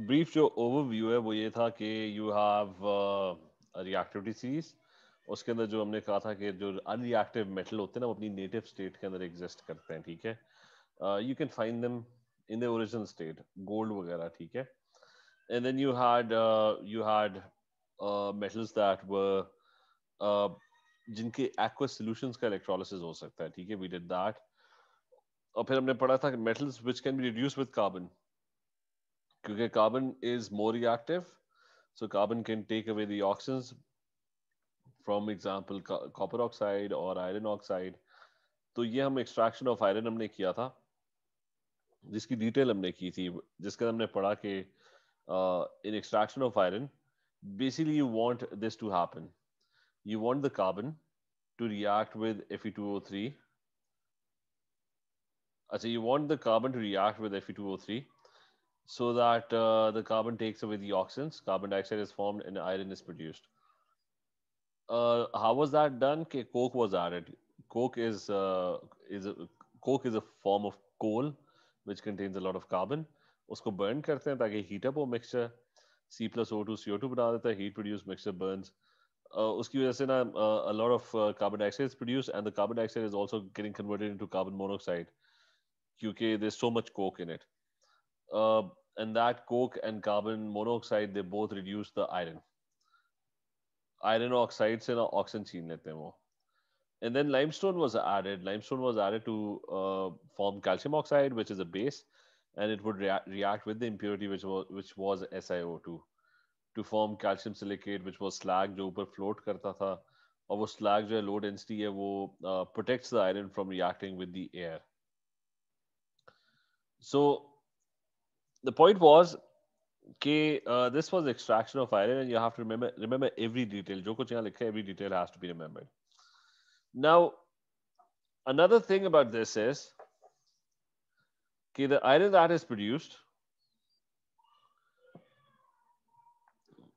Brief जो overview है वो ये था कि यू हैव रिएक्टिविटी सीरीज उसके अंदर जो हमने कहा था कि जो अनरिएक्टिव मेटल होते हैं ना वो अपनी नेटिव स्टेट के अंदर एग्जिस्ट करते हैं ठीक है you can find them in the original state gold वगैरह ठीक है and then you had you had metals that were जिनके एक्वा सॉल्यूशंस का इलेक्ट्रोलिसिस हो सकता है ठीक है वी डिड दैट और फिर हमने पढ़ा था metals which can be reduce with carbon क्योंकि carbon is more reactive so carbon can take away then from example copper oxide और आयरन ऑक्साइड तो ये हम एक्सट्रैक्शन ऑफ आयरन हमने किया था जिसकी डिटेल हमने की थी जिसके हमने पढ़ा कि in extraction of iron basically you want this to happen you want the carbon to react with F two O three अच्छा you want the carbon to react with F two O three so that uh, the carbon takes away the oxins, carbon dioxide is formed and iron is produced. Uh, how was that done? coke was added. Coke is uh, is a, coke is a form of coal which contains a lot of carbon. Usko burn karte hain taki heat up हो mixture. C plus O2 CO2 बना देता heat produced mixture burns. Uh, उसकी वजह uh, a lot of uh, carbon dioxide is produced and the carbon dioxide is also getting converted into carbon monoxide because there's so much coke in it. Uh, and that coke and carbon monoxide they both reduce the iron iron oxides and oxygen छीन let हैं and then limestone was added limestone was added to uh, form calcium oxide which is a base and it would rea react with the impurity which was which was SiO2 to form calcium silicate which was slag जो ऊपर float करता tha. और वो slag जो है low density है uh, protects the iron from reacting with the air so the point was कि uh, this was extraction of iron and you have to remember remember every detail Joko कुछ every detail has to be remembered now another thing about this is okay the iron that is produced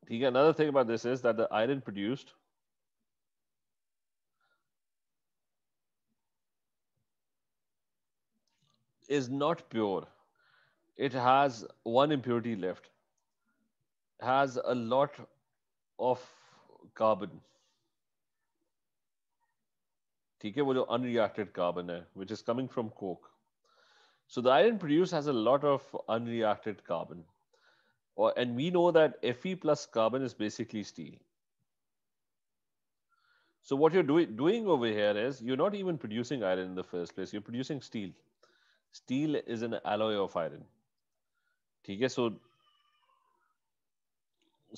another thing about this is that the iron produced is not pure it has one impurity left, has a lot of carbon. ठीक है वो जो unreacted carbon है, which is coming from coke. So the iron produced has a lot of unreacted carbon. Or, and we know that Fe plus carbon is basically steel. So what you're doing, doing over here is you're not even producing iron in the first place. You're producing steel. Steel is an alloy of iron. ठीक है so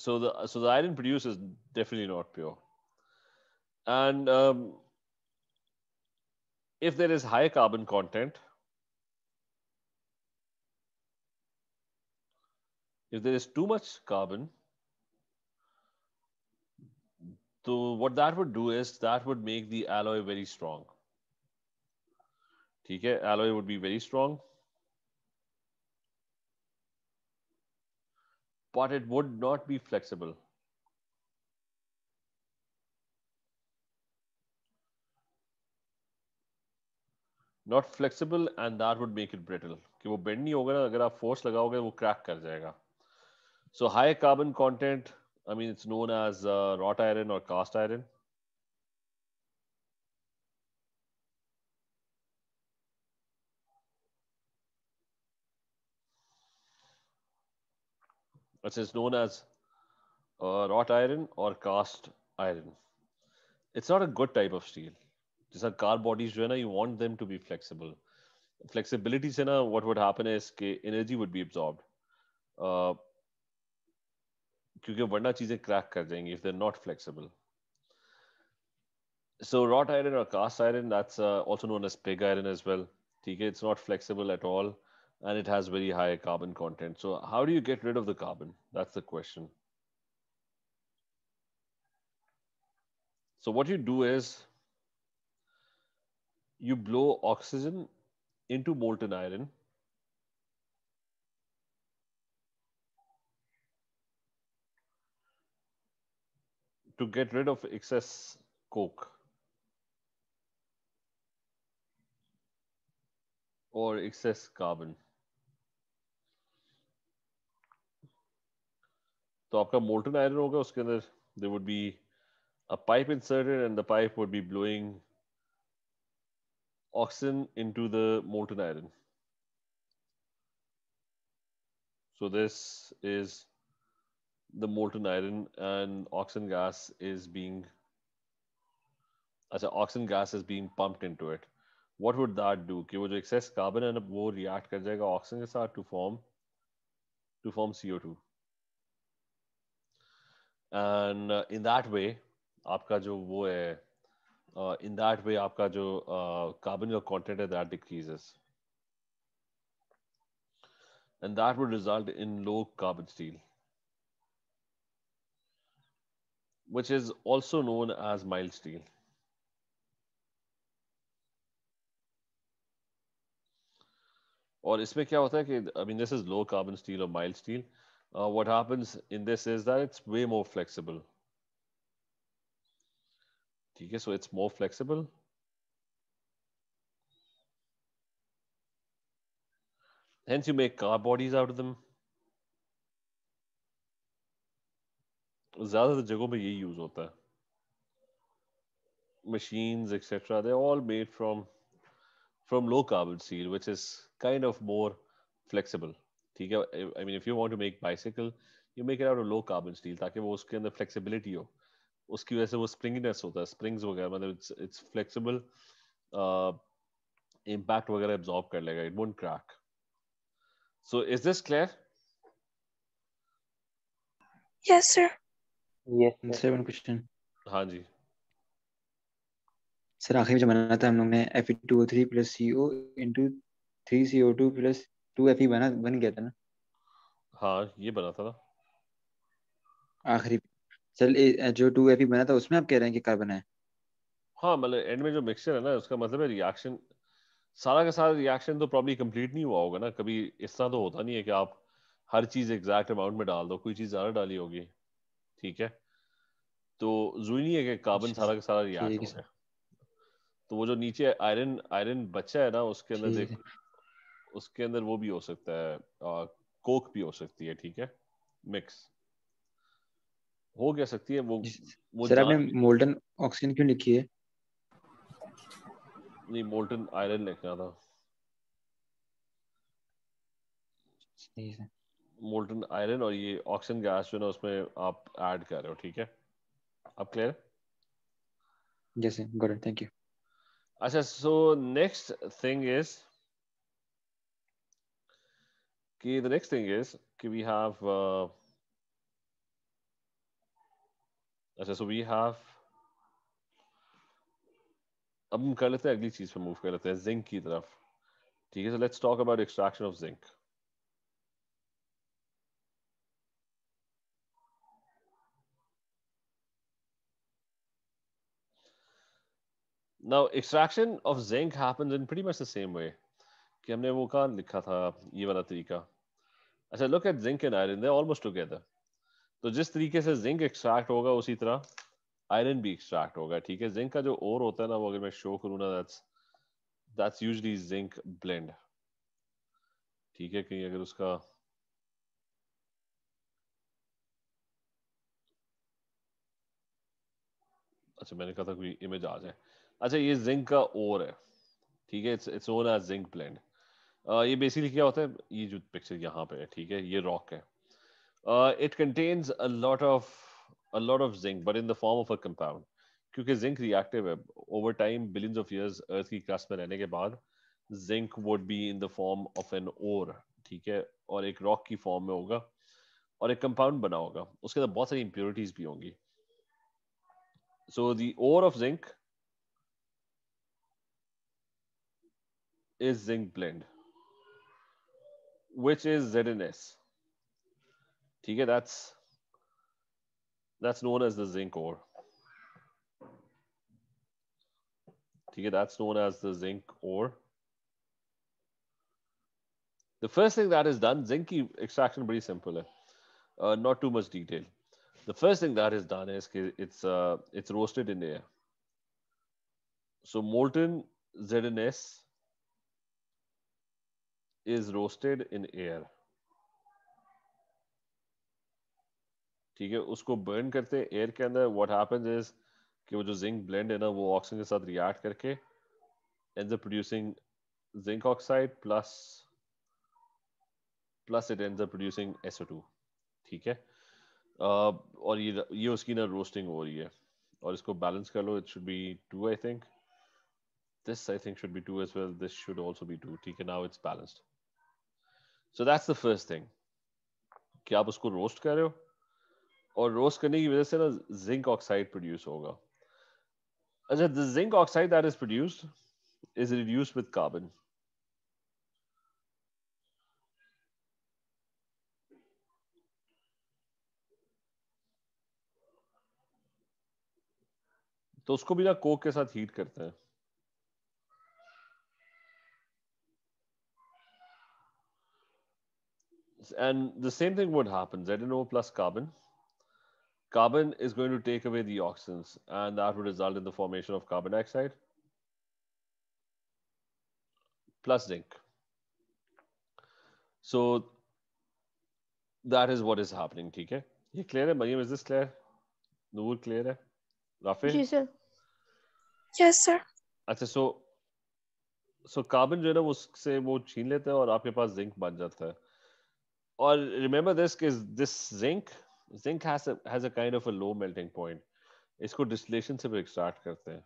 so the so the iron produced is definitely not pure and um, if there is high carbon content if there is too much carbon so what that would do is that would make the alloy very strong Okay, alloy would be very strong What it would not be flexible. Not flexible, and that would make it brittle. bend force So high carbon content. I mean, it's known as uh, wrought iron or cast iron. which is known as uh, wrought iron or cast iron. It's not a good type of steel. These are car bodies, You want them to be flexible. Flexibility, Sena, what would happen is energy would be absorbed. Uh, क्योंकि वरना चीजें crack कर so wrought iron or cast iron that's uh, also known as pig iron as well okay it's not flexible at all and it has very high carbon content. So how do you get rid of the carbon? That's the question. So what you do is you blow oxygen into molten iron. to get rid of excess coke or excess carbon. तो आपका molten iron होगा उसके अंदर there would be a pipe inserted and the pipe would be blowing oxygen into the molten iron So this is the molten iron and oxygen gas is being, as oxygen gas is being pumped into it. What would that do? कि वो जो excess carbon है ना वो react कर जाएगा oxygen के साथ to form, to form CO2. And in that way आपका जो वो है इन दैट वे आपका जो कार्बन uh, का कंटेंट है that decreases and that would result in low carbon steel, which is also known as mild steel. और इसमें क्या होता है कि I mean this is low carbon steel और mild steel uh, what happens in this is that it's way more flexible. Okay, so it's more flexible. Hence you make car bodies out of them. ज्यादातर जगहों होता है machines etc they're all made from from low carbon steel which is kind of more flexible ठीक है I mean if you want to make bicycle you make it out of low carbon steel ताकि वो उसके अंदर flexibility हो उसकी वजह से वो स्प्रिंगनेस होता है स्प्रिंग्स वगैरह मतलब इट्स इट्स फ्लेक्सिबल इम्पैक्ट वगैरह एब्जॉर्ब कर लेगा it won't crack so is this clear yes sir yes sir one question हां जी सर आखिर में जो बनाया था हम लोग ने Fe2O3 CO 3CO2 to F ही बना बन गया था ना हाँ ये बना था आखिरी चल जो टू एफ ही बना था उसमें आप कह रहे हैं कि कार्बन है हाँ मतलब एंड में जो मिक्सचर है ना उसका मतलब है रिएक्शन सारा का सारा रिएक्शन तो प्रॉब्ली कंप्लीट नहीं हुआ होगा ना कभी इस तरह तो होता नहीं है कि आप हर चीज़ एग्जैक्ट अमाउंट में डाल दो कोई चीज़ ज़्यादा डाली होगी ठीक है तो जरूरी नहीं है कि कार्बन अच्छा। सारा का सारा रिएक्ट हो तो वो जो नीचे आयरन आयरन बच्चा है ना उसके अंदर देखो उसके अंदर वो भी हो सकता है आ, कोक भी हो सकती है ठीक है मिक्स हो क्या सकती है वो वो सर आपने मोल्टन ऑक्सीजन क्यों लिखी है नहीं मोल्टन आयरन लिखना था मोल्टन आयरन और ये ऑक्सीजन गैस जो ना उसमें आप ऐड कर रहे हो ठीक है आप क्लियर जैसे गुड थैंक यू अच्छा so next thing is Okay, the next thing is okay, we have uh, so we have अब हम कर लेते हैं अगली चीज पे मूव कर लेते हैं जिंक की तरफ ठीक है let's talk about extraction of zinc. Now, extraction of zinc happens in pretty much the same way. कि हमने वो कहा लिखा था ये वाला तरीका अच्छा look at zinc and iron they almost together तो जिस तरीके से जिंक एक्सट्रैक्ट होगा उसी तरह आयरन भी एक्सट्रैक्ट होगा ठीक है जिंक का जो ओर होता है ना वो अगर मैं शो करूँ ना that's that's usually zinc blende ठीक है कहीं अगर उसका अच्छा मैंने कहा था कोई इमेज आ जाए अच्छा ये जिंक का ओर है ठीक है it's it's known as zinc blende ये बेसिकली क्या होता है ये जो पिक्चर यहाँ पे है ठीक है ये रॉक है it contains a lot of a lot of zinc but in the form of a compound क्योंकि जिंक रिएक्टिव है over time billions of years earth की क्रस्ट में रहने के बाद zinc would be in the form of an ore ठीक है और एक रॉक की फॉर्म में होगा और एक कंपाउंड बना होगा उसके अंदर बहुत सारी इंप्योरिटीज भी होंगी so the ore of zinc is zinc blende which is ZNS. Okay, that's that's known as the zinc ore. Okay, that's known as the zinc ore. The first thing that is done, zinc extraction pretty simple, uh, not too much detail. The first thing that is done is it's uh, it's roasted in air. So molten ZNS is roasted in air ठीक है उसको burn करते हैं air के अंदर what happens is कि वो जो जिंक ब्लेंड है ना वो ऑक्सीजन के साथ रिएक्ट करके and ends producing zinc oxide plus plus it and ends producing SO two ठीक है uh, और ये ये उसकी ना रोस्टिंग हो रही है और इसको बैलेंस कर लो it should be two I think this I think should be two as well this should also be two ठीक है now it's balanced so that's the first thing कि आप उसको रोस्ट कर रहे हो और रोस्ट करने की वजह से ना जिंक ऑक्साइड प्रोड्यूस होगा अच्छा the zinc oxide that is produced is reduced with carbon तो उसको भी ना कोक के साथ हीट करते हैं and the same thing would happen ZNO plus carbon. Carbon is going to take away the oxygens, and that would result in the formation of carbon dioxide plus zinc. So that is what is happening. Okay. है? ये clear Mariam, is this clear? Noor clear है? Rafi? जी sir. Yes sir. Okay. so so carbon जो है ना उससे वो छीन लेते हैं zinc आपके पास zinc or remember this is this zinc zinc has a has a kind of a low melting point इसको डिस्टिलेशन से ब्रेक स्टार्ट करते हैं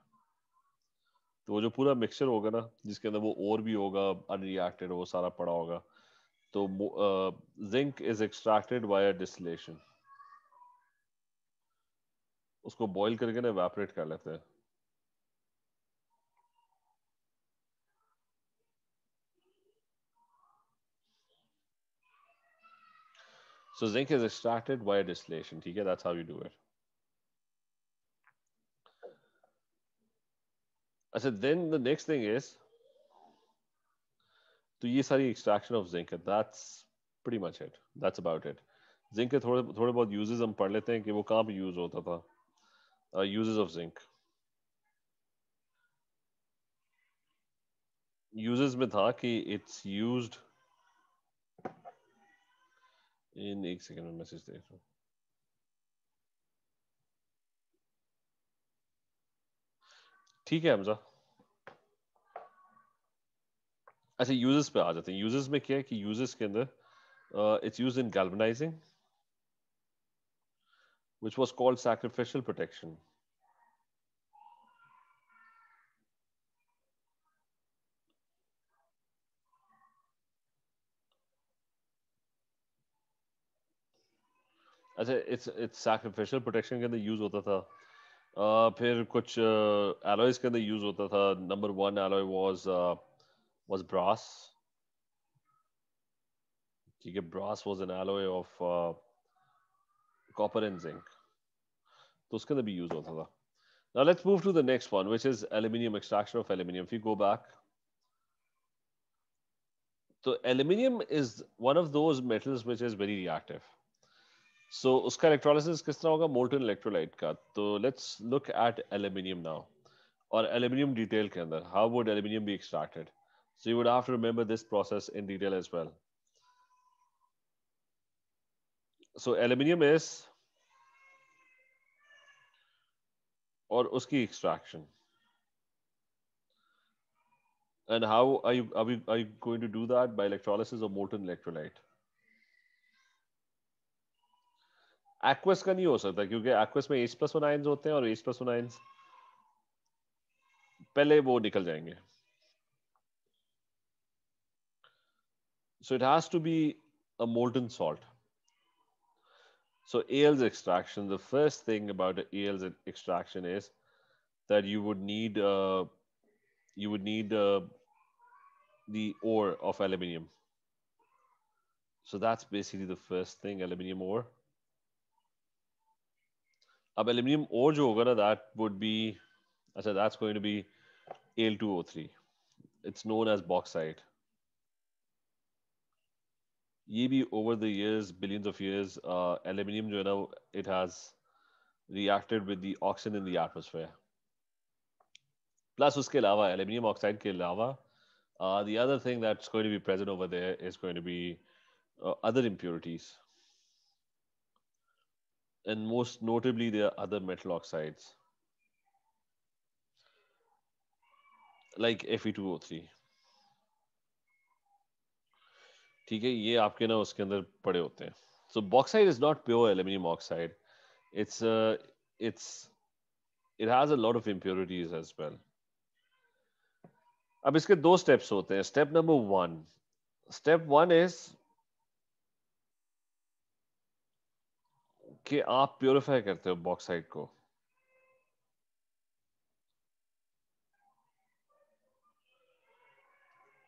तो वो जो पूरा मिक्सचर होगा ना जिसके अंदर वो और भी होगा अनरिएक्टेड वो सारा पड़ा होगा तो zinc is extracted by distillation उसको बॉईल करके ना वेपरेट कर लेते हैं So zinc is extracted via distillation. Okay, that's how you do it. I said then the next thing is to ye sari extraction of zinc. That's pretty much it. That's about it. Zinc thought about uses and parlete and can't be used uh, uses of zinc. Uses mein tha ki it's used इन एक second में message देख रहा हूँ ठीक है हमजा अच्छा users पे आ जाते हैं यूजर्स में क्या है कि यूजर्स के अंदर it's used in galvanising which was called sacrificial protection अच्छा इट्स इट्स सैक्रिफिशियल प्रोटेक्शन के अंदर यूज होता था फिर कुछ एलॉयज के अंदर यूज होता था number one alloy was was brass ठीक है brass was an alloy of copper and zinc तो उसके अंदर भी यूज होता था Now let's move to the next one, which is aluminium extraction of aluminium. If you go back, so aluminium is one of those metals which is very reactive. So so, उसका electrolysis किस तरह होगा molten electrolyte का तो let's look at aluminium now और aluminium detail के अंदर how would aluminium be extracted so you would have to remember this process in detail as well so aluminium is और उसकी extraction and how are you, are, we, are you going to do that by electrolysis or molten electrolyte aqueous का नहीं हो सकता क्योंकि aqueous में H plus one ions होते हैं और एच प्लस वन आयंस पहले वो निकल जाएंगे so it has to be a molten salt so Al's extraction the first thing about Al's extraction is that you would need you would need the ore of aluminium so that's basically the first thing aluminium ore अब aluminium और जो होगा ना that would be अच्छा that's going Al2O3 it's known as bauxite ये भी over the years billions of years uh, aluminium जो है ना it has reacted with the oxygen in the atmosphere plus उसके अलावा aluminium oxide के अलावा uh, the other thing that's going to be present over there is going to be uh, other impurities and most notably their other metal oxides like Fe2O3 ठीक है ये आपके ना उसके अंदर पड़े होते हैं so bauxite is not pure aluminium oxide it's it's it has a lot of impurities as well अब इसके दो स्टेप्स होते हैं step number one step one is कि आप प्योरीफाई करते हो बॉक्साइड को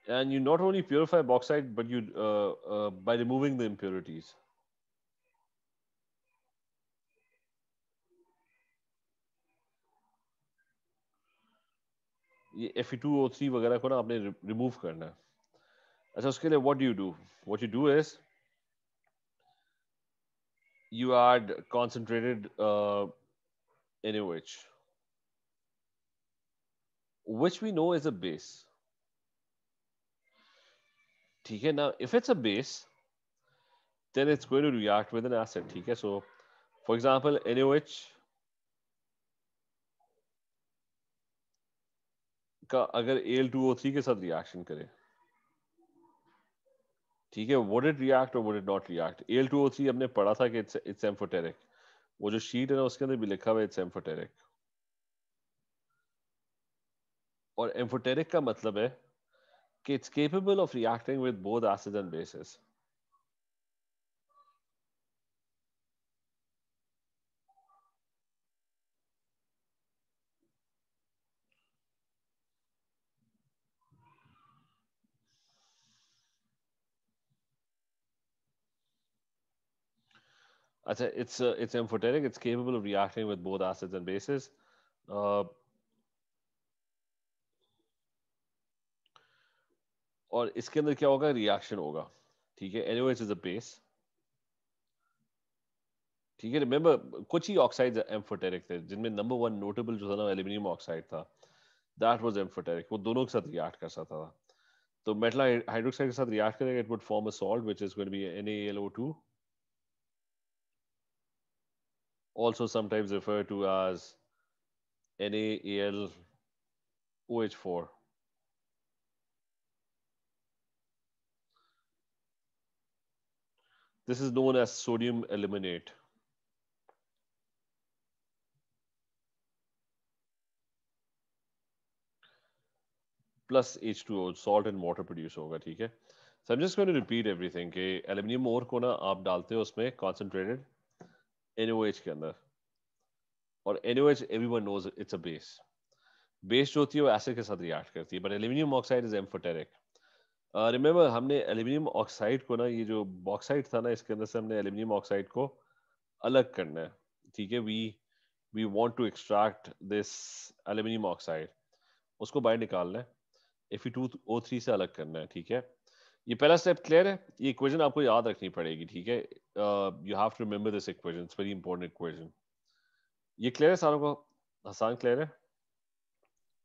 and you not only purify bauxite but you by removing the impurities ये एफ टू ओ थ्री वगैरह को ना आपने रिमूव करना है अच्छा उसके लिए what do you do what you do is you add concentrated uh, NaOH, which we know is a base. Okay, now if it's a base, then it's going to react with an acid. Okay, so for example, NaOH का अगर Al2O3 के साथ reaction करे ठीक है वोड it react और would it not react Al two O three हमने पढ़ा था कि इट्स इट्स एम्फोटेरिक वो जो शीट है ना उसके अंदर भी लिखा हुआ इट्स एम्फोटेरिक और एम्फोटेरिक का मतलब है कि it's capable of reacting with both acid and bases अच्छा, it's uh, it's amphoteric. It's capable of reacting with both acids and bases. Uh, और इसके अंदर क्या होगा रिएक्शन होगा ठीक है एनोएच इज अ बेस ठीक है रिमेंबर कुछ ही ऑक्साइड एम्फोटेरिक थे जिनमें नंबर वन नोटेबल जो था ना एल्यूमिनियम ऑक्साइड था दैट वाज एम्फोटेरिक वो दोनों के साथ रिएक्ट कर सकता था तो मेटल हाइड्रोक्साइड के साथ रिएक्ट करेगा it would form a salt which is going to be also sometimes referred to as NaElOH4. This is known as sodium eliminate. Plus H2O, salt and water produce. Okay? So I'm just going to repeat everything. Okay? Aluminium ore, you add concentrated. NOH के अंदर और NOH everyone knows it's a base base जो होती है वो acid के साथ react करती है but aluminium oxide is amphoteric remember हमने एल्यूमिनियम ऑक्साइड को ना ये जो बॉक्साइड था ना इसके अंदर से हमने एल्यूमिनियम ऑक्साइड को अलग करना है ठीक है we we want to extract this aluminium oxide उसको बाहर निकालना है F E two O three से अलग करना है ठीक है ये पहला स्टेप क्लियर है ये इक्वेशन आपको याद रखनी पड़ेगी ठीक है you have to remember this equation it's very important equation ये क्लियर है सारों को हसान क्लियर है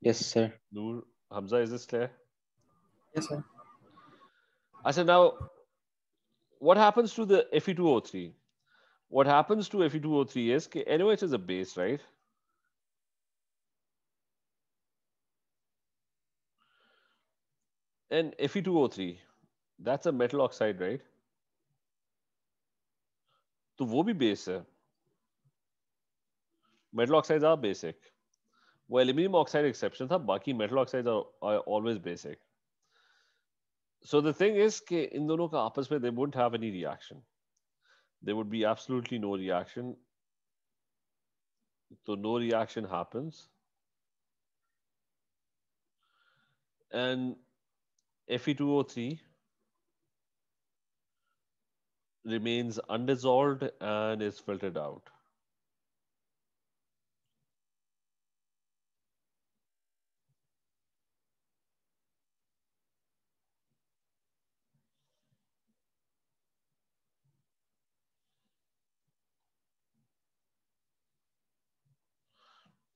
yes sir Noor Hamza is this clear yes sir अच्छा now what happens to the Fe2O3? What happens to Fe2O3 is that NOH is a base right and Fe2O3. that's a metal oxide right तो वो भी base है metal oxide are basic वो aluminium oxide exception था बाकी metal oxide always basic so the thing is कि इन दोनों का आपस में they would have any reaction they would be absolutely no reaction तो no reaction happens and Fe2O3 remains undissolved and is filtered out.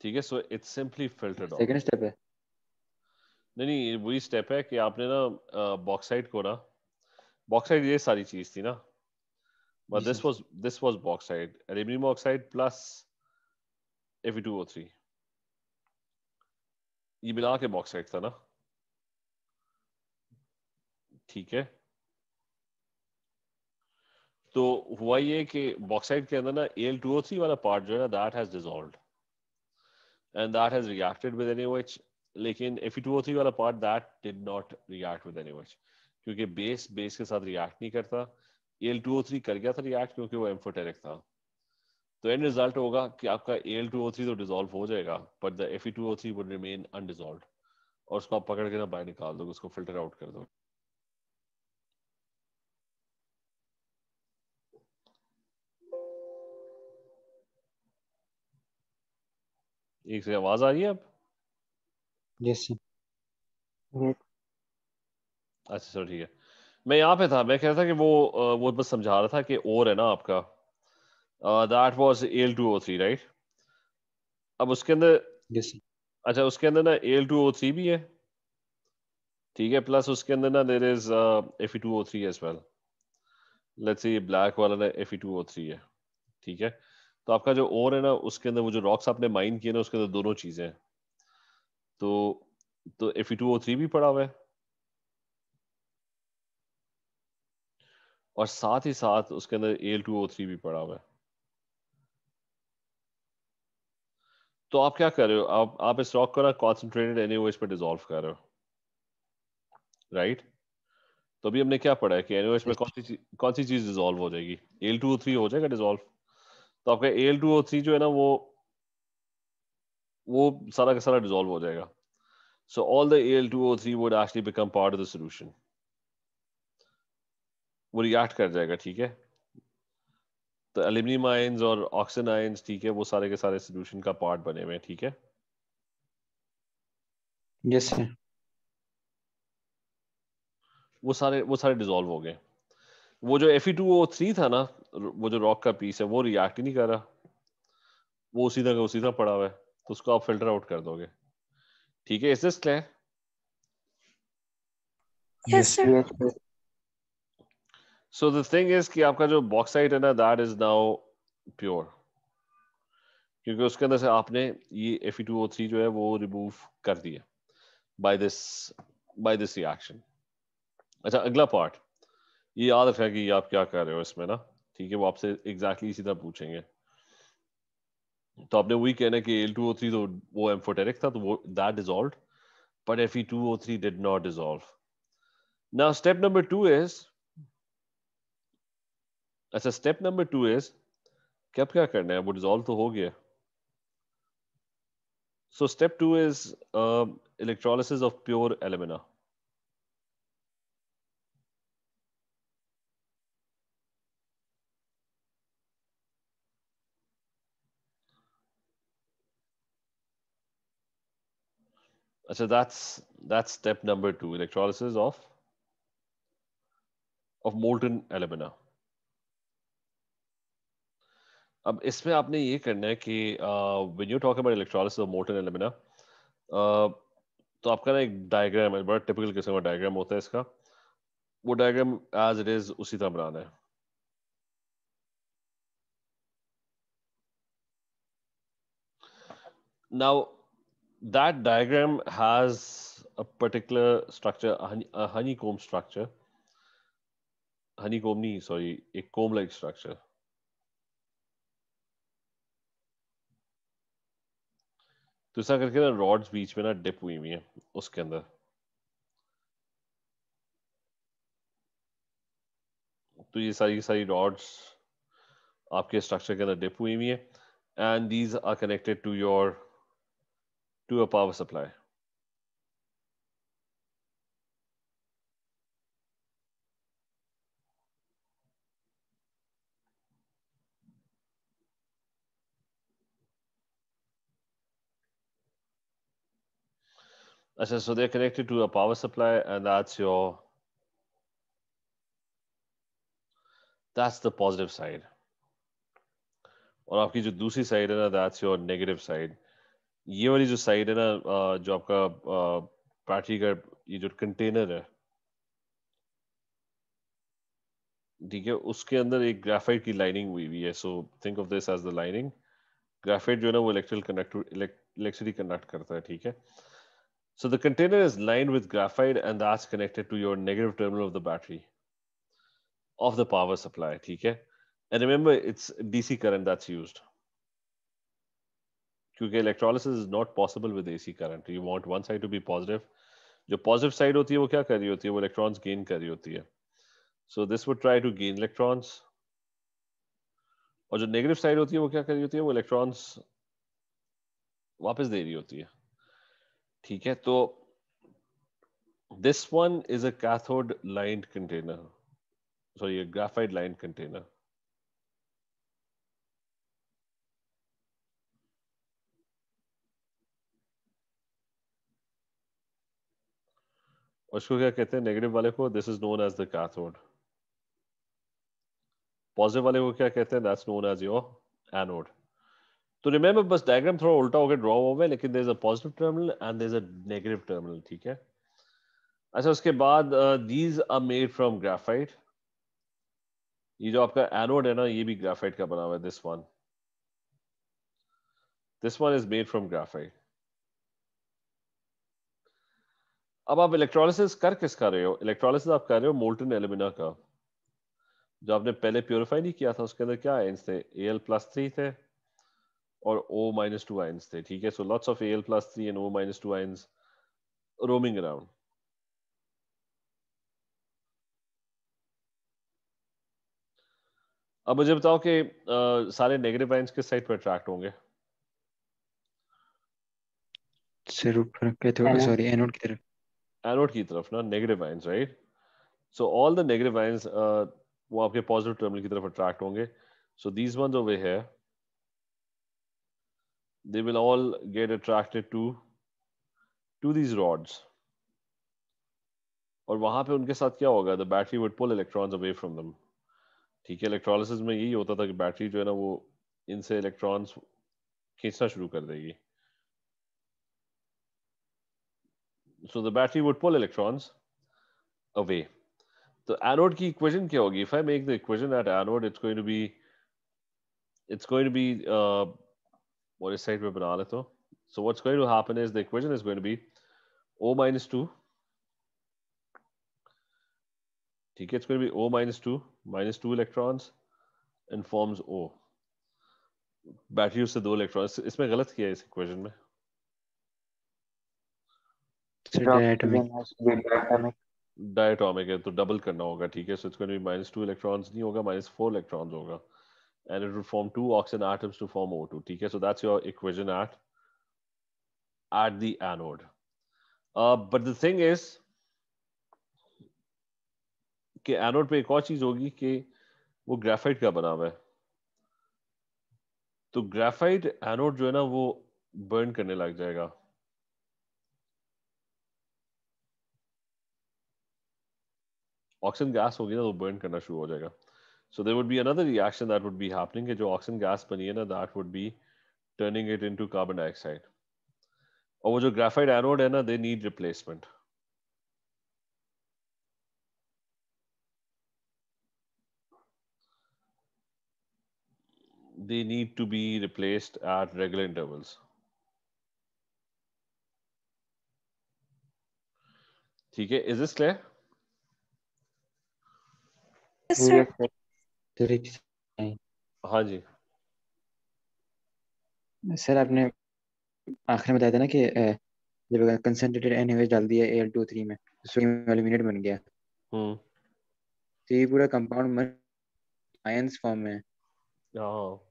ठीक है so it's simply filtered second step है नहीं नहीं वही स्टेप है कि आपने ना बॉक्साइट को ना बॉक्साइट ये सारी चीज थी ना but this was this was bauxite aluminum oxide plus Fe2O3 ये मिला के बॉक्साइट था ना ठीक है तो हुआ ये कि बॉक्साइड के अंदर ना एल टू थ्री वाला पार्ट जो है ना that has dissolve and that has reacted with NH लेकिन एफ टू थ्री वाला part that did not react with NH क्योंकि बेस बेस के साथ रिएक्ट नहीं करता A L two O three कर गया था रिएक्ट क्योंकि वो एम्फोटेरिक था तो एंड रिजल्ट होगा कि आपका A L two O three तो डिजोल्व हो जाएगा but the F E two O three would remain undissolved और उसको आप पकड़ के ना बाहर निकाल दोगे उसको फिल्टर आउट कर दोगे एक से आवाज आ रही है अब यस सर हम्म। अच्छा सर ठीक है मैं यहाँ पे था मैं कह रहा था कि वो वो बस समझा रहा था कि और है ना आपका that was Al two O three right अब उसके अंदर yes, अच्छा उसके अंदर ना एल टू ओ थ्री भी है ठीक है प्लस उसके अंदर ना there is F two O three as well let's see black वाला ना F E two O three है ठीक है तो आपका जो और है ना उसके अंदर वो जो रॉक्स आपने माइंड किए ना उसके अंदर दोनों चीज़ें हैं तो तो F E two O three भी पड़ा हुआ है और साथ ही साथ उसके अंदर एल टू ओ थ्री भी पड़ा हुआ है तो आप क्या कर रहे हो आप आप इस रॉक को ना कॉन्सेंट्रेटेड एन एच पर डिजोल्व कर रहे हो राइट तो अभी हमने क्या पढ़ा है कि एनओएच में कौन सी कौन सी चीज डिजोल्व हो जाएगी एल टू ओ थ्री हो जाएगा डिजोल्व तो आपका एल टू ओ थ्री जो है ना वो वो सारा का सारा डिजोल्व हो जाएगा so all Al two O three would actually become part of the solution वो रिएक्ट कर जाएगा ठीक है तो एल्यूमिनियम आयंस और ऑक्सीजन आयंस ठीक है वो सारे के सारे सॉल्यूशन का पार्ट बने हुए हैं ठीक है यस yes, वो सारे वो सारे डिसॉल्व हो गए वो जो Fe2O3 था ना वो जो रॉक का पीस है वो रिएक्ट ही नहीं कर रहा वो उसी तरह उसी तरह पड़ा हुआ है तो उसको आप फिल्टर आउट कर दोगे ठीक है इस this clear yes sir so the thing is कि आपका जो बॉक्साइट है ना दैट इज नाउ प्योर क्योंकि उसके अंदर से आपने ये एफ जो है वो रिमूव कर दिया by this by this reaction अच्छा अगला पार्ट ये याद रखें कि आप क्या कर रहे हो इसमें ना ठीक है वो आपसे एग्जैक्टली exactly इसी तरह पूछेंगे तो आपने वही कहना कि एल टू ओ थ्री तो वो एम्फोटेरिक था तो वो that dissolve but F E two O three did not dissolve now step number two is अच्छा स्टेप नंबर टू इज कि अब क्या करना है वो डिजोल्व तो हो गया so step two is electrolysis of pure alumina So um, that's that's step number two, electrolysis of of molten alumina. अब इसमें आपने ये करना है कि when you talk about electrolysis of motor and alumina तो आपका ना एक डायग्राम है बड़ा टिपिकल किस्म का डायग्राम होता है इसका वो डायग्राम एज इट इज उसी तरह बनाना है now that diagram has a particular structure honeycomb structure honeycomb नहीं सॉरी एक कोम लाइक स्ट्रक्चर तो ऐसा करके ना रॉड्स बीच में ना डिप हुई हुई है उसके अंदर तो ये सारी सारी रॉड्स आपके स्ट्रक्चर के अंदर डिप हुई हुई है and these are connected to your to a power supply I said, so they're connected to a power supply and that's your, that's the positive side. और आपकी जो दूसरी साइड है ना दैट्स योर नेगेटिव साइड ये वाली जो side है ना uh, जो आपका बैटरी uh, का ये जो कंटेनर है ठीक है उसके अंदर एक ग्राफाइट की लाइनिंग हुई हुई है so think of this as the lining graphite जो है ना वो इलेक्ट्रिकल कंडक्ट इलेक्ट्रिसिटी कंडक्ट करता है ठीक है So the container is lined with graphite and that's connected to your negative terminal of the battery, of the power supply, okay? And remember, it's DC current that's used. Because electrolysis is not possible with AC current. You want one side to be positive. The positive side hoti hai, wo kya kar rahi hoti hai? Wo electrons gain kar rahi hoti hai. So this would try to gain electrons. And the negative side hoti hai, wo kya kar rahi hoti hai? Wo electrons wapas de rahi hoti hai. ठीक है तो this one is a cathode line container sorry graphite line container उसको क्या कहते हैं negative वाले को this is known as the cathode positive वाले को क्या कहते हैं that's known as your anode तो रिमेम्बर बस डायग्राम थोड़ा उल्टा होकर ड्रॉ हुआ है लेकिन there is a positive terminal and there is a negative terminal ठीक है अच्छा उसके बाद these are made from graphite ये जो आपका एनोड है ना ये भी ग्राफाइट का बना हुआ है this one this one is made from graphite अब आप इलेक्ट्रोलिसिस कर किसका रहे हो इलेक्ट्रोलिसिस आप कर रहे हो मोल्टन एलुमिना का जो आपने पहले प्योरीफाई नहीं किया था उसके अंदर क्या है इनसे ए एल प्लस थ्री थे और O minus 2 ions थे ठीक है so lots of Al plus 3 and O minus 2 ions roaming around अब मुझे बताओ कि uh, सारे नेगेटिव आयंस किस साइड पर अट्रैक्ट होंगे सिर ऊपर के थोड़ा सॉरी एनोड की तरफ एनोड की तरफ ना negative ions right so all the negative ions वो आपके पॉजिटिव टर्मिनल की तरफ अट्रैक्ट होंगे so these ones over here they will all get attracted to to these rods और वहां पे उनके साथ क्या होगा the battery would pull electrons away from them ठीक है इलेक्ट्रोलिसिस में यही होता था कि बैटरी जो है ना वो इनसे इलेक्ट्रॉन्स खींचना शुरू कर देगी so the battery would pull electrons away. The anode ki equation kya hogi? If I make the equation at anode, it's going to be it's going to be uh, और इस साइड पे बना लेता हूँ so what's going to happen is the equation is going to be O minus two ठीक है it's going to be O minus two minus two electrons and forms O battery उससे दो इलेक्ट्रॉन्स इसमें गलत किया है इस इक्वेशन में डायटोमिक है तो डबल करना होगा ठीक है so it's going to be minus two electrons नहीं होगा minus and it will form two oxygen atoms to form O2. Okay, so that's your equation at at the anode. Uh, but the thing is कि anode पे एक और चीज होगी कि वो ग्रेफाइट का बना हुआ है तो ग्रेफाइट एनोड जो है ना वो बर्न करने लग जाएगा ऑक्सीजन गैस होगी ना तो बर्न करना शुरू हो जाएगा So there would be another reaction that would be happening. Jo oxygen gas na, that would be turning it into carbon dioxide. And the graphite anode, they need replacement. They need to be replaced at regular intervals. Okay, Is this clear? Yes, sir. हाँ जी sir आपने आखिर में बताया था ना कि जब concentrated एनएवेज डाल दिया एल टू थ्री में सोडियम तो एल्यूमिनेट बन गया हम्म तो ये पूरा कंपाउंड मन आयंस फॉर्म में हाँ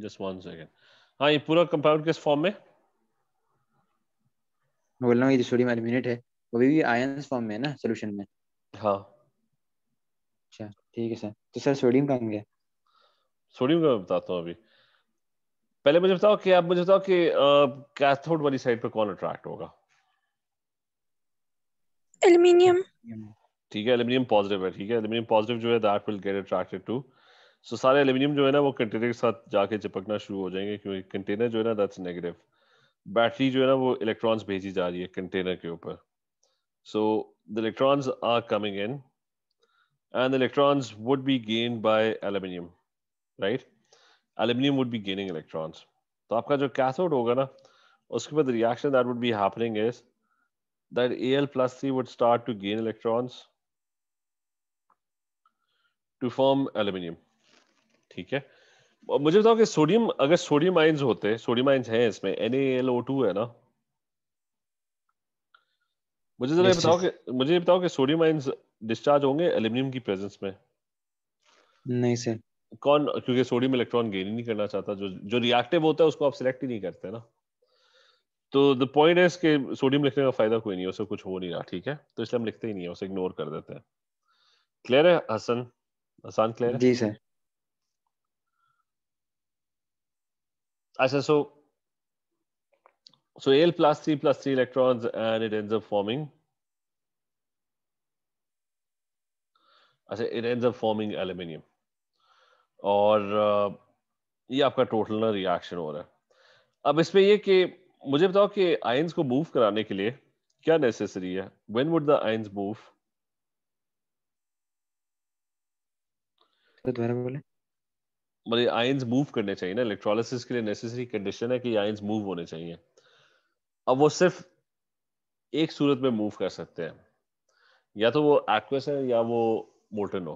जस्ट वन सेकंड हाँ ये पूरा कंपाउंड किस फॉर्म में बोल रहा हूँ ये सोडियम एल्यूमिनेट है वो भी आयंस फॉर्म में है ना सॉल्यूशन में हाँ अच्छा ठीक है सर तो सर सोडियम कहाँ गया सोडियम का मैं बताता हूँ अभी पहले मुझे बताओ कि आप मुझे बताओ कि कैथोड वाली साइड पे कौन अट्रैक्ट होगा एल्युमिनियम ठीक है एल्युमिनियम पॉजिटिव है ठीक है एल्युमिनियम पॉजिटिव जो है that will get attracted to so सारे एल्युमिनियम जो है ना वो कंटेनर के साथ जाके चिपकना शुरू हो जाएंगे क्योंकि कंटेनर जो है ना दैट्स नेगेटिव बैटरी जो है ना वो इलेक्ट्रॉन्स भेजी जा रही है कंटेनर के ऊपर So the electrons are coming in and the electrons would be gained by aluminium, right? Aluminium would be gaining electrons. So your cathode होगा ना reaction that would be happening is that Al plus 3 would start to gain electrons to form aluminium. ठीक है मुझे बताओ कि sodium अगर sodium ions होते sodium ions हैं इसमें NaLO2 है ना मुझे जरा बताओ कि मुझे ये बताओ कि सोडियम आयंस डिस्चार्ज होंगे एल्युमिनियम की प्रेजेंस में नहीं सर कौन क्योंकि सोडियम इलेक्ट्रॉन गेन ही नहीं करना चाहता जो जो रिएक्टिव होता है उसको आप सिलेक्ट ही नहीं करते ना तो द पॉइंट इज के सोडियम लिखने का फायदा कोई नहीं है उसे कुछ हो नहीं रहा ठीक है तो इसलिए हम लिखते ही नहीं है उसे इग्नोर कर देते हैं क्लियर है हसन हसान क्लियर है जी सर अच्छा सो So Al plus three plus three electrons and it ends up forming. I say it ends up forming aluminium. और uh, ये आपका टोटल ना रिएक्शन हो रहा है अब इसमें ये कि मुझे बताओ कि आयंस को मूव कराने के लिए क्या नेसेसरी है when would the ions move तो मतलब आयंस मूव करने चाहिए ना इलेक्ट्रोलिसिस के लिए नेसेसरी कंडीशन है कि आयंस मूव होने चाहिए अब वो सिर्फ एक सूरत में मूव कर सकते हैं या तो वो एक्वस है या वो मोटन हो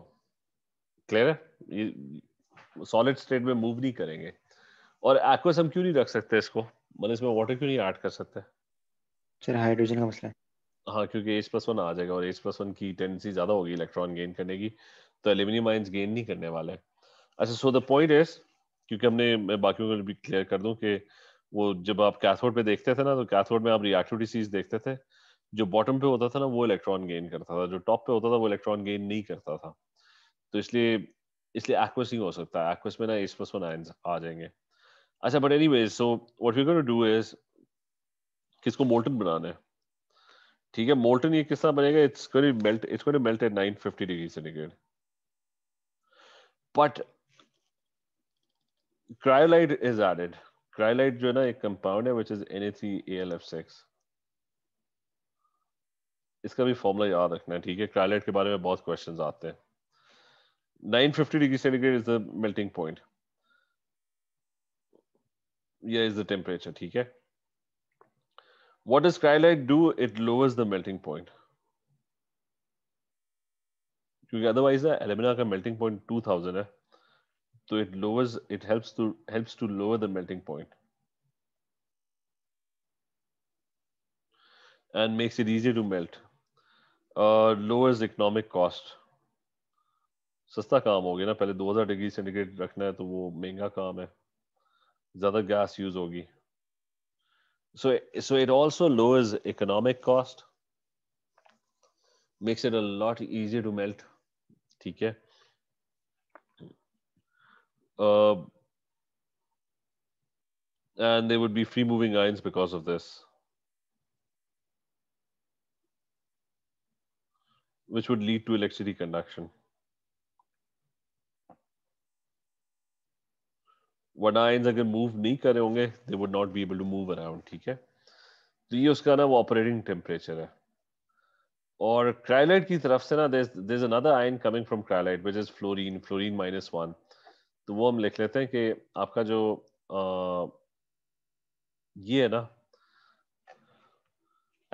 क्लियर है ये सॉलिड स्टेट में मूव नहीं करेंगे और एक्वस हम क्यों नहीं रख सकते इसको मतलब इसमें वाटर क्यों नहीं ऐड कर सकते सर हाइड्रोजन का मसला है हाँ क्योंकि एच प्लस वन आ जाएगा और एच प्लस वन की टेंडेंसी ज्यादा होगी इलेक्ट्रॉन गेन करने की तो एल्यूमिनियम आइंस गेन नहीं करने वाले अच्छा सो द पॉइंट इज क्योंकि हमने मैं बाकियों को भी क्लियर कर दूं कि वो जब आप कैथोड पे देखते थे ना तो कैथोड में आप रिएक्टिव डिसीज देखते थे जो बॉटम पे होता था ना वो इलेक्ट्रॉन गेन करता था जो टॉप पे होता था वो इलेक्ट्रॉन गेन नहीं करता था तो इसलिए इसलिए एक्वस नहीं हो सकता एक्वस में ना एस प्लस वन आयन आ जाएंगे अच्छा but anyways so what you do is किसको मोल्टन बनाना है ठीक है मोल्टन ये किस तरह बनेगा it's melt it's melt at 950 degree centigrade but cryolite is added cryolite जो है ना एक कंपाउंड है विच इज NaClF6 इसका भी फॉर्मूला याद रखना है ठीक है क्राइलाइट के बारे में बहुत क्वेश्चंस आते हैं 950 degree centigrade is the melting point ये इज द टेम्परेचर ठीक है what does cryolite do it lowers the melting point क्योंकि अदरवाइज एलेमिना का मेल्टिंग पॉइंट 2000 है so it lowers it helps to helps to lower the melting point and makes it easier to melt uh, lowers economic cost सस्ता kaam हो गया ना पहले 2000 degree centigrade रखना hai. To wo महंगा kaam hai. ज़्यादा gas use hogi. so so it also lowers economic cost makes it a lot easier to melt ठीक है uh, and they would be free moving ions because of this, which would lead to electricity conduction. What ions are going to move, they would not be able to move around. Hai? So, this is the operating temperature. Hai. Or, cryolite ki taraf se na, there's another ion coming from cryolite, which is fluorine, fluorine minus one. तो वो हम लिख लेते हैं कि आपका जो आ, ये है ना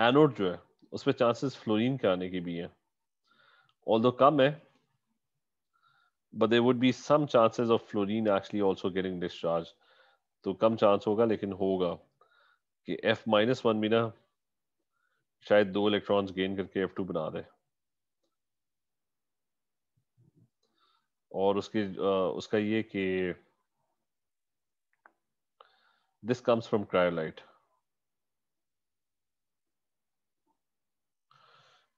एनोड जो है उसमें चांसेस फ्लोरीन के आने की भी है ऑल दो कम है but there would be some chances of fluorine actually also getting discharge तो कम चांस होगा लेकिन होगा कि एफ माइनस वन भी ना शायद दो इलेक्ट्रॉन्स गेन करके एफ टू बना दे और उसकी उसका ये कि दिस कम्स फ्रॉम क्रायोलाइट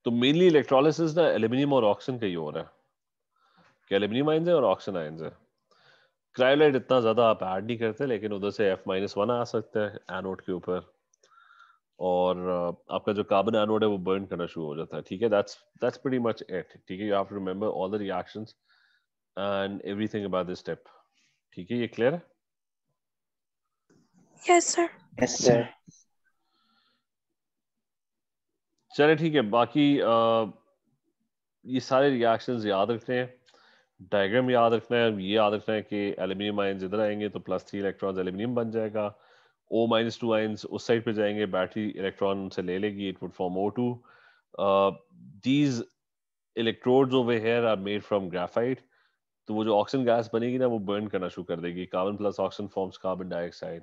तो मेनली इलेक्ट्रोलिसिस ना एल्यूमिनियम और ऑक्सीजन का ही हो रहा है कि एल्यूमिनियम आइंस है और ऑक्सीजन आइंस है क्रायोलाइट इतना ज़्यादा आप ऐड नहीं करते लेकिन उधर से एफ माइनस वन आ सकता है एनोड के ऊपर और आपका जो कार्बन एनोड है वो बर्न करना शुरू हो जाता है ठीक है that's that's pretty much it ठीक है you have to remember all the reactions and everything about this step. ठीक है ये clear है? Yes sir. Yes sir. चले ठीक है बाकी आ, ये सारे रिएक्शंस याद रखने हैं डायग्राम याद रखना है ये याद रखना है कि एल्यूमिनियम आयन इधर आएंगे तो प्लस थ्री इलेक्ट्रॉन एल्यूमिनियम बन जाएगा ओ माइनस टू आइंस उस साइड पे जाएंगे बैटरी इलेक्ट्रॉन से ले लेगी it would form O two these electrodes over here are made from graphite तो वो जो ऑक्सीजन गैस बनेगी ना वो बर्न करना शुरू कर देगी carbon plus oxygen forms carbon dioxide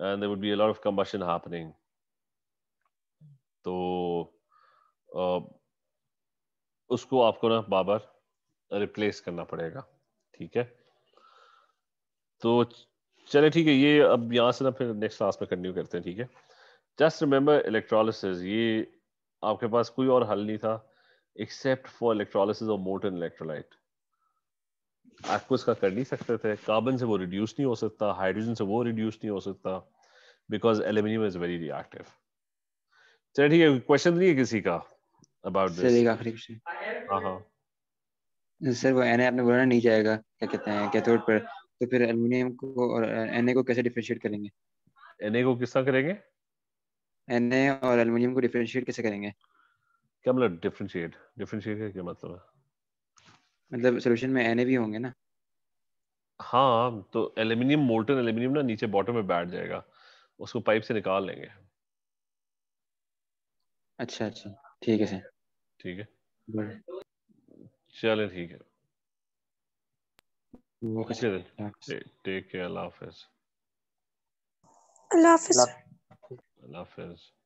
and there would be a lot of combustion happening तो uh, उसको आपको ना बाबर रिप्लेस करना पड़ेगा ठीक है तो चले ठीक है ये अब यहाँ से ना फिर नेक्स्ट क्लास में कंटिन्यू करते हैं ठीक है जस्ट रिमेम्बर इलेक्ट्रोलिसिस ये आपके पास कोई और हल नहीं था एक्सेप्ट फॉर इलेक्ट्रोलिसिस और मोटन इलेक्ट्रोलाइट एक्वस का कर नहीं सकते थे कार्बन से वो रिड्यूस नहीं हो सकता हाइड्रोजन से वो रिड्यूस नहीं हो सकता because aluminium is very reactive चलिए ठीक है क्वेश्चन तो नहीं है किसी का अबाउट दिस चलिए आखिरी क्वेश्चन हां हां सर वो एनए आपने बोला नहीं जाएगा क्या कहते हैं कैथोड पर तो फिर एल्युमिनियम को और एनए को कैसे डिफरेंशिएट करेंगे एनए को किस तरह करेंगे एनए और एल्युमिनियम को डिफरेंशिएट कैसे करेंगे क्या मतलब डिफरेंशिएट डिफरेंशिएट का क्या मतलब है मतलब सॉल्यूशन में एन भी होंगे ना हाँ तो एल्युमिनियम मोल्टन एल्युमिनियम ना नीचे बॉटम में बैठ जाएगा उसको पाइप से निकाल लेंगे अच्छा अच्छा ठीक है सर ठीक है चले ठीक है टेक केयर अल्लाह हाफिज अल्लाह हाफिज अल्लाह हाफिज